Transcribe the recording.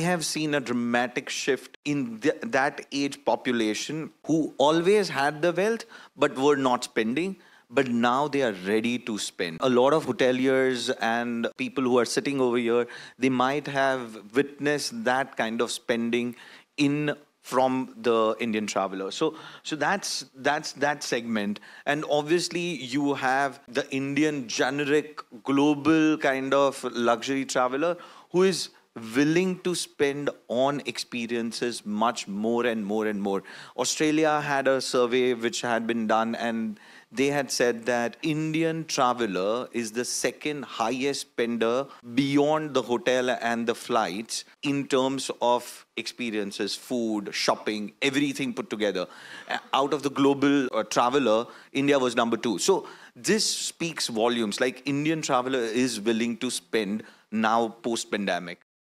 We have seen a dramatic shift in th that age population who always had the wealth but were not spending. But now they are ready to spend. A lot of hoteliers and people who are sitting over here, they might have witnessed that kind of spending in from the Indian traveler. So so that's that's that segment. And obviously you have the Indian generic global kind of luxury traveler who is willing to spend on experiences much more and more and more. Australia had a survey which had been done, and they had said that Indian traveler is the second highest spender beyond the hotel and the flights in terms of experiences, food, shopping, everything put together. Out of the global uh, traveler, India was number two. So this speaks volumes. Like Indian traveler is willing to spend now post pandemic.